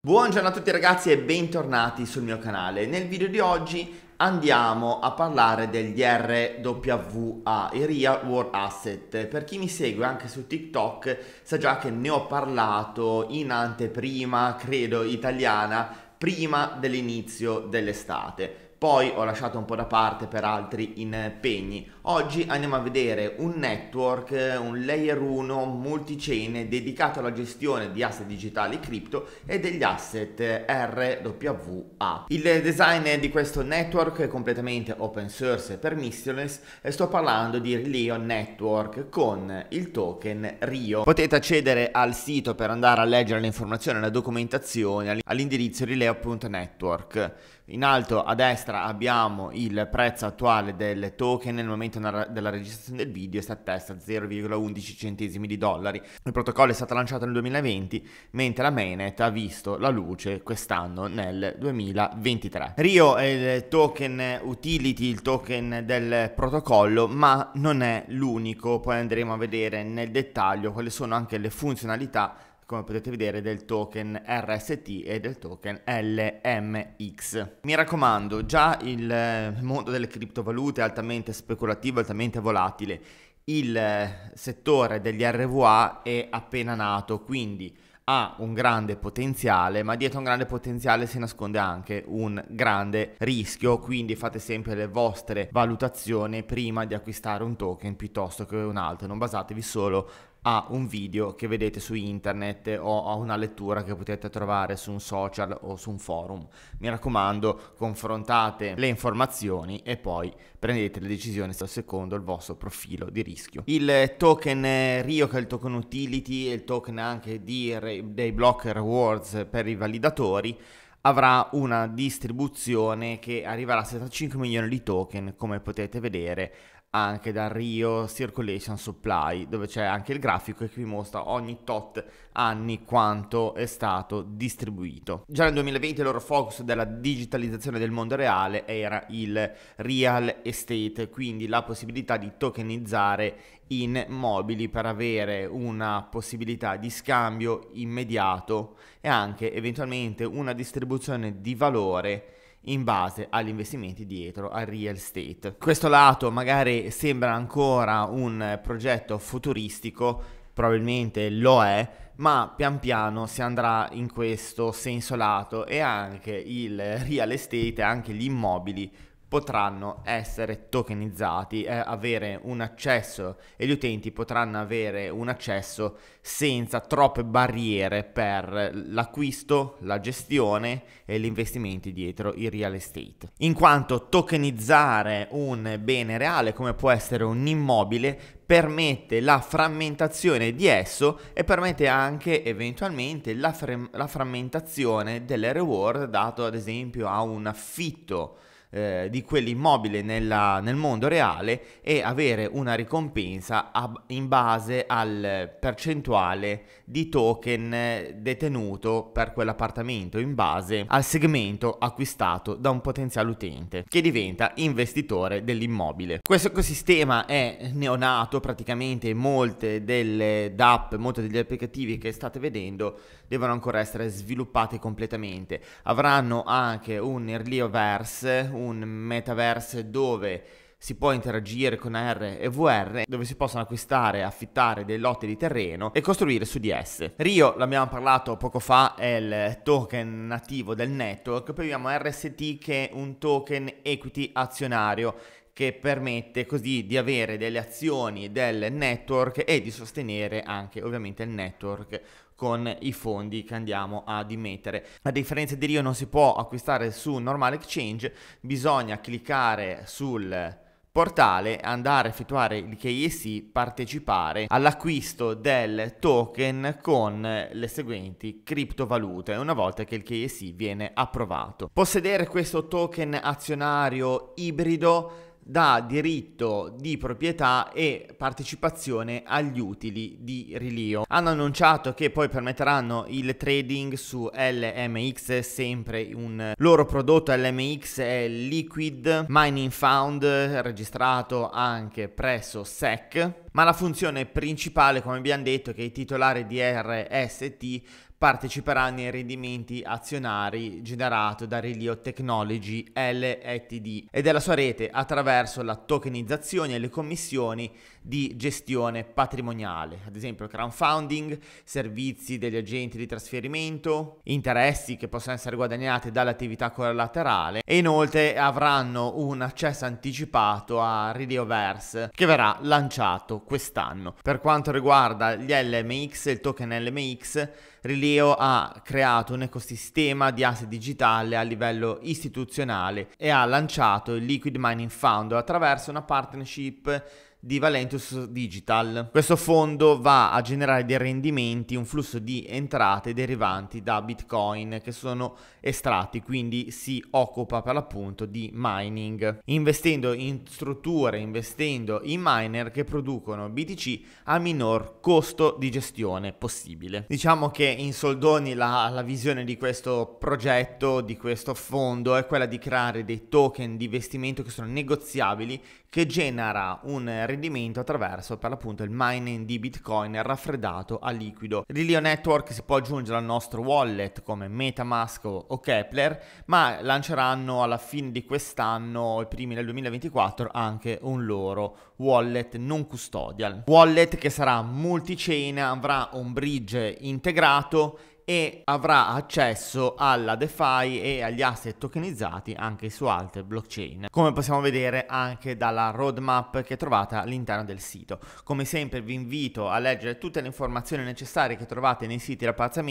Buongiorno a tutti ragazzi e bentornati sul mio canale. Nel video di oggi andiamo a parlare degli RWA, i Real World Asset. Per chi mi segue anche su TikTok sa già che ne ho parlato in anteprima, credo italiana, prima dell'inizio dell'estate poi ho lasciato un po' da parte per altri impegni. Oggi andiamo a vedere un network, un layer 1 multichain dedicato alla gestione di asset digitali cripto e degli asset RWA. Il design di questo network è completamente open source e permissionless e sto parlando di Rio Network con il token Rio. Potete accedere al sito per andare a leggere le informazioni e la documentazione all'indirizzo rileo.network. In alto a destra destra abbiamo il prezzo attuale del token nel momento della registrazione del video si attesta a 0,11 centesimi di dollari. Il protocollo è stato lanciato nel 2020, mentre la mainnet ha visto la luce quest'anno nel 2023. Rio è il token utility, il token del protocollo, ma non è l'unico, poi andremo a vedere nel dettaglio quali sono anche le funzionalità come potete vedere del token RST e del token LMX. Mi raccomando, già il eh, mondo delle criptovalute è altamente speculativo, altamente volatile. Il eh, settore degli RVA è appena nato, quindi ha un grande potenziale, ma dietro a un grande potenziale si nasconde anche un grande rischio, quindi fate sempre le vostre valutazioni prima di acquistare un token piuttosto che un altro, non basatevi solo a un video che vedete su internet o a una lettura che potete trovare su un social o su un forum. Mi raccomando, confrontate le informazioni e poi prendete le decisioni secondo il vostro profilo di rischio. Il token Rio, che è il token utility e il token anche di, dei blocker rewards per i validatori, avrà una distribuzione che arriverà a 75 milioni di token, come potete vedere, anche da Rio Circulation Supply, dove c'è anche il grafico che vi mostra ogni tot anni quanto è stato distribuito. Già nel 2020 il loro focus della digitalizzazione del mondo reale era il real estate, quindi la possibilità di tokenizzare in mobili per avere una possibilità di scambio immediato e anche eventualmente una distribuzione di valore in base agli investimenti dietro al real estate. Questo lato magari sembra ancora un progetto futuristico, probabilmente lo è, ma pian piano si andrà in questo senso lato e anche il real estate, anche gli immobili potranno essere tokenizzati, eh, avere un accesso e gli utenti potranno avere un accesso senza troppe barriere per l'acquisto, la gestione e gli investimenti dietro il real estate. In quanto tokenizzare un bene reale come può essere un immobile permette la frammentazione di esso e permette anche eventualmente la, fre- la frammentazione delle reward dato ad esempio a un affitto eh, di quell'immobile nella, nel mondo reale e avere una ricompensa a, in base al percentuale di token detenuto per quell'appartamento in base al segmento acquistato da un potenziale utente che diventa investitore dell'immobile. Questo ecosistema è neonato praticamente molte delle DAP, molti degli applicativi che state vedendo devono ancora essere sviluppati completamente. Avranno anche un early verse, un metaverse dove si può interagire con AR e VR dove si possono acquistare, affittare dei lotti di terreno e costruire su di esse. Rio, l'abbiamo parlato poco fa, è il token nativo del network, poi abbiamo RST che è un token equity azionario che permette così di avere delle azioni del network e di sostenere anche ovviamente il network con i fondi che andiamo ad immettere. A differenza di Rio non si può acquistare su normale exchange, bisogna cliccare sul portale, andare a effettuare il KSI, partecipare all'acquisto del token con le seguenti criptovalute una volta che il KSI viene approvato. Possedere questo token azionario ibrido dà diritto di proprietà e partecipazione agli utili di rilio. Hanno annunciato che poi permetteranno il trading su LMX, sempre un loro prodotto LMX è Liquid Mining Found, registrato anche presso SEC ma la funzione principale, come abbiamo detto, è che i titolari di RST parteciperanno ai rendimenti azionari generato da Relio Technology LETD e della sua rete attraverso la tokenizzazione e le commissioni di gestione patrimoniale, ad esempio crowdfunding, servizi degli agenti di trasferimento, interessi che possono essere guadagnati dall'attività collaterale e inoltre avranno un accesso anticipato a Relioverse che verrà lanciato quest'anno. Per quanto riguarda gli LMX, il token LMX Rileo ha creato un ecosistema di asset digitale a livello istituzionale e ha lanciato il Liquid Mining Fund attraverso una partnership di Valentus Digital. Questo fondo va a generare dei rendimenti, un flusso di entrate derivanti da Bitcoin che sono estratti, quindi si occupa per l'appunto di mining, investendo in strutture, investendo in miner che producono BTC a minor costo di gestione possibile. Diciamo che in soldoni la, la visione di questo progetto, di questo fondo, è quella di creare dei token di investimento che sono negoziabili che genera un rendimento attraverso per l'appunto il mining di Bitcoin raffreddato a liquido. L'Ilio Network si può aggiungere al nostro wallet come Metamask o Kepler, ma lanceranno alla fine di quest'anno, i primi del 2024, anche un loro wallet non custodial. Wallet che sarà multichain, avrà un bridge integrato e avrà accesso alla DeFi e agli asset tokenizzati anche su altre blockchain, come possiamo vedere anche dalla roadmap che trovate all'interno del sito. Come sempre vi invito a leggere tutte le informazioni necessarie che trovate nei siti della Piazza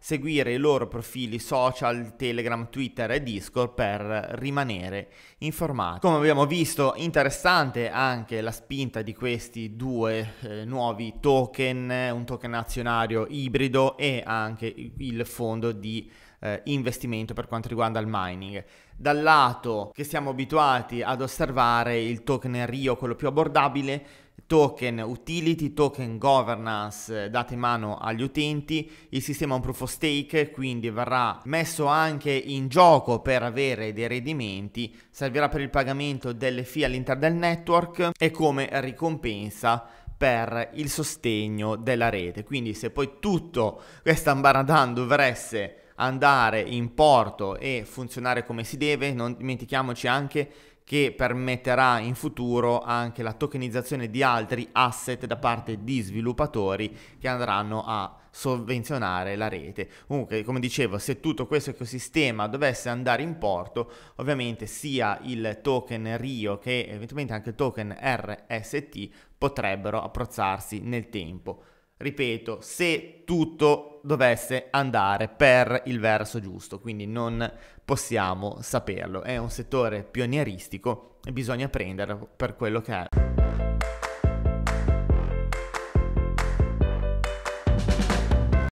seguire i loro profili social, Telegram, Twitter e Discord per rimanere informati. Come abbiamo visto, interessante anche la spinta di questi due eh, nuovi token, un token azionario ibrido e anche anche il fondo di eh, investimento per quanto riguarda il mining. Dal lato che siamo abituati ad osservare il token RIO, quello più abbordabile, token utility, token governance eh, date in mano agli utenti, il sistema è un proof of stake, quindi verrà messo anche in gioco per avere dei rendimenti, servirà per il pagamento delle fee all'interno del network e come ricompensa per il sostegno della rete. Quindi se poi tutto questo ambaradan dovesse andare in porto e funzionare come si deve, non dimentichiamoci anche che permetterà in futuro anche la tokenizzazione di altri asset da parte di sviluppatori che andranno a sovvenzionare la rete. Comunque, come dicevo, se tutto questo ecosistema dovesse andare in porto, ovviamente sia il token Rio che eventualmente anche il token RST potrebbero approzzarsi nel tempo. Ripeto, se tutto dovesse andare per il verso giusto, quindi non possiamo saperlo. È un settore pionieristico e bisogna prenderlo per quello che è.